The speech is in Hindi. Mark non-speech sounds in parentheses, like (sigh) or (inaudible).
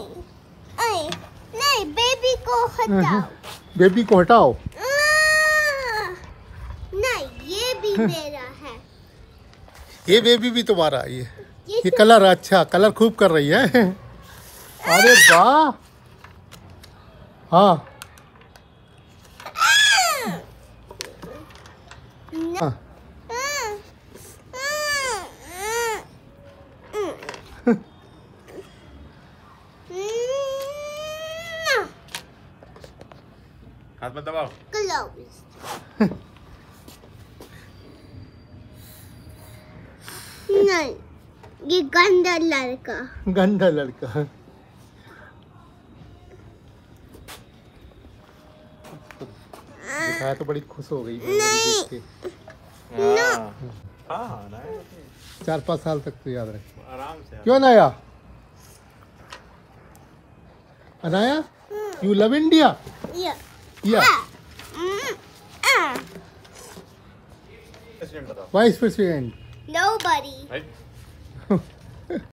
नहीं नहीं बेबी को हटाओ बेबी हम्म, हम्म। को हटाओ नहीं ये भी हम्म। मेरा है ये बेबी भी तुम्हारा ये ये, ये कलर तो- अच्छा कलर खूब कर रही है अरे वाह हाँ, हाँ। (laughs) हाथ मत दबाओ नहीं ये गंदा लड़का गंदा लड़का दिखाया तो बड़ी खुश हो गई नहीं नहीं हाँ, हाँ, चार पाँच साल तक तो याद रख आराम से क्यों नया Anaya you love India Yeah. Why is first your end? Nobody. Right? (laughs)